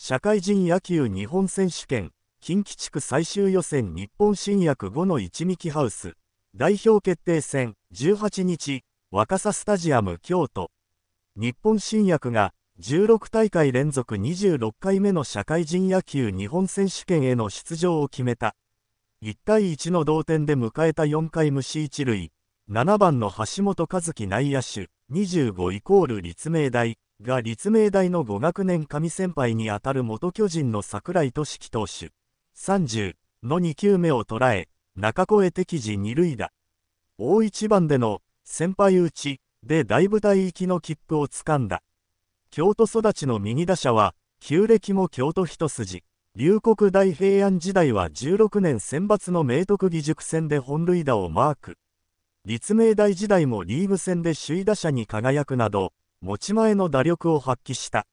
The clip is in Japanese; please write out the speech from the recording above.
社会人野球日本選手権近畿地区最終予選日本新薬5の一ミキハウス代表決定戦18日若狭スタジアム京都日本新薬が16大会連続26回目の社会人野球日本選手権への出場を決めた1対1の同点で迎えた4回無視一塁7番の橋本和樹内野手25イコール立命大が立命大の5学年上先輩にあたる元巨人の櫻井俊樹投手30の2球目を捉え中越敵時二塁打大一番での先輩打ちで大舞台行きの切符をつかんだ京都育ちの右打者は旧暦も京都一筋龍谷大平安時代は16年選抜の明徳義塾戦で本塁打をマーク立命大時代もリーグ戦で首位打者に輝くなど持ち前の打力を発揮した。